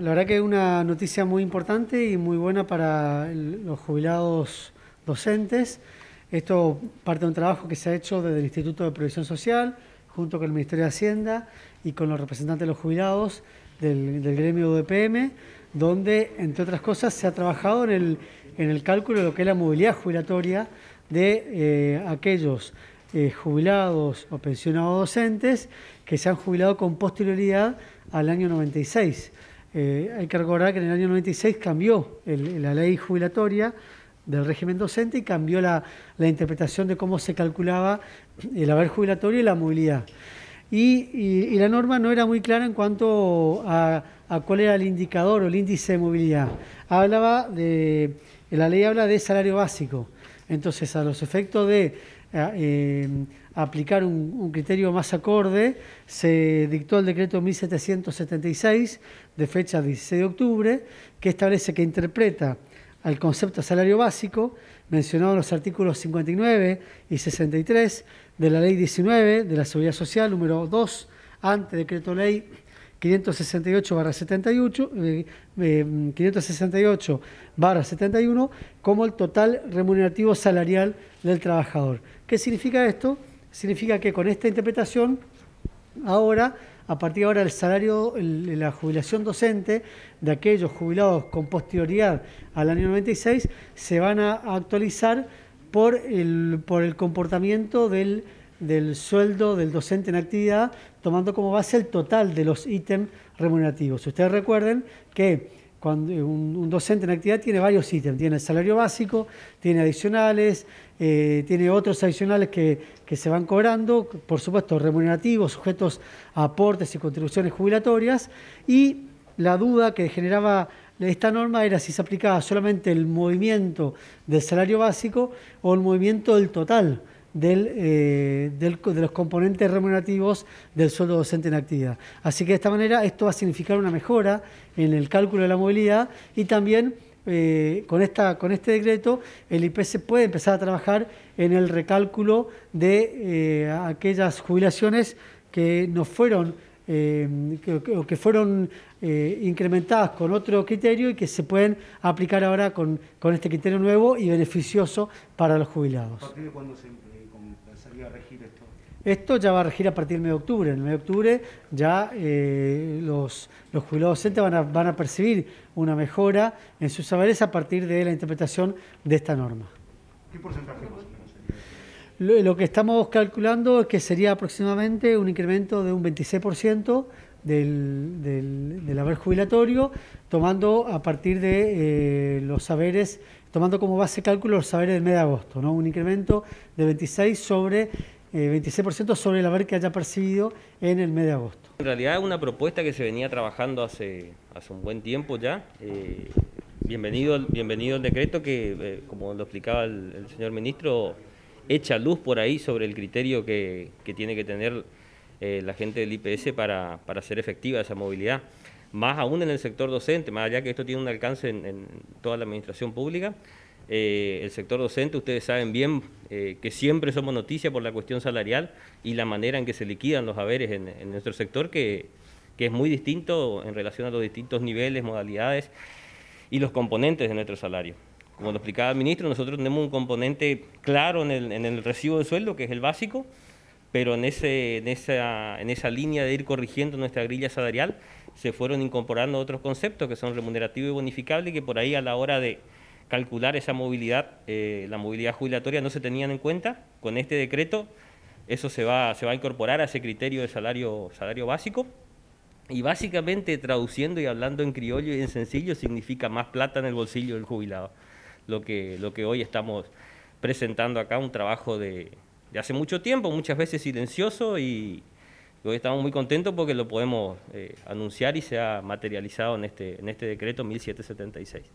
La verdad que es una noticia muy importante y muy buena para los jubilados docentes. Esto parte de un trabajo que se ha hecho desde el Instituto de Previsión Social, junto con el Ministerio de Hacienda y con los representantes de los jubilados del, gremio UDPM, donde, entre otras cosas, se ha trabajado en el, cálculo de lo que es la movilidad jubilatoria de eh, aquellos eh, jubilados o pensionados docentes que se han jubilado con posterioridad al año 96 hay que recordar que en el año 96 cambió la ley jubilatoria del régimen docente y cambió la, interpretación de cómo se calculaba el haber jubilatorio y la movilidad. Y, la norma no era muy clara en cuanto a, a, cuál era el indicador o el índice de movilidad. Hablaba de, la ley habla de salario básico, entonces, a los efectos de eh, eh, aplicar un, criterio más acorde, se dictó el decreto 1776 de fecha 16 de octubre, que establece que interpreta al concepto salario básico mencionado en los artículos 59 y 63 de la Ley 19 de la Seguridad Social número 2, ante decreto ley 568 barra 78, 568 71 como el total remunerativo salarial del trabajador. ¿Qué significa esto? Significa que con esta interpretación, ahora, a partir de ahora, el salario, el, la jubilación docente de aquellos jubilados con posterioridad al año 96 se van a actualizar por el, por el comportamiento del del sueldo del docente en actividad, tomando como base el total de los ítems remunerativos. Ustedes recuerden que cuando un, docente en actividad tiene varios ítems, tiene el salario básico, tiene adicionales, eh, tiene otros adicionales que, que, se van cobrando, por supuesto remunerativos, sujetos a aportes y contribuciones jubilatorias, y la duda que generaba esta norma era si se aplicaba solamente el movimiento del salario básico o el movimiento del total del, eh, de los componentes remunerativos del sueldo docente en actividad. Así que de esta manera esto va a significar una mejora en el cálculo de la movilidad y también eh, con, esta, con este decreto el IPC puede empezar a trabajar en el recálculo de eh, aquellas jubilaciones que no fueron que, fueron incrementadas con otro criterio y que se pueden aplicar ahora con, con este criterio nuevo y beneficioso para los jubilados esto? ya va a regir a partir del mes de octubre. En el mes de octubre ya eh, los, jubilados docentes van a, percibir una mejora en sus saberes a partir de la interpretación de esta norma. ¿Qué porcentaje más lo, que estamos calculando es que sería aproximadamente un incremento de un 26% del, del haber jubilatorio tomando a partir de eh, los saberes, tomando como base cálculo los saberes del mes de agosto, ¿no? un incremento de 26 sobre 26% eh, sobre el haber que haya percibido en el mes de agosto. En realidad es una propuesta que se venía trabajando hace, hace un buen tiempo ya. Eh, bienvenido, bienvenido el decreto que, como lo explicaba el, señor ministro, echa luz por ahí sobre el criterio que, tiene que tener la gente del IPS para, para hacer efectiva esa movilidad más aún en el sector docente, más allá que esto tiene un alcance en, toda la administración pública. Eh, el sector docente, ustedes saben bien eh, que siempre somos noticia por la cuestión salarial y la manera en que se liquidan los haberes en, en nuestro sector, que, que, es muy distinto en relación a los distintos niveles, modalidades y los componentes de nuestro salario. Como lo explicaba el ministro, nosotros tenemos un componente claro en el, en el recibo de sueldo, que es el básico, pero en, ese, en, esa, en esa línea de ir corrigiendo nuestra grilla salarial se fueron incorporando otros conceptos que son remunerativo y bonificable, que por ahí a la hora de calcular esa movilidad, eh, la movilidad jubilatoria no se tenían en cuenta. Con este decreto eso se va, se va a incorporar a ese criterio de salario, salario básico. Y básicamente, traduciendo y hablando en criollo y en sencillo, significa más plata en el bolsillo del jubilado. Lo que, lo que hoy estamos presentando acá, un trabajo de, de hace mucho tiempo, muchas veces silencioso y, hoy estamos muy contentos porque lo podemos eh, anunciar y se ha materializado en este, en este decreto 1776.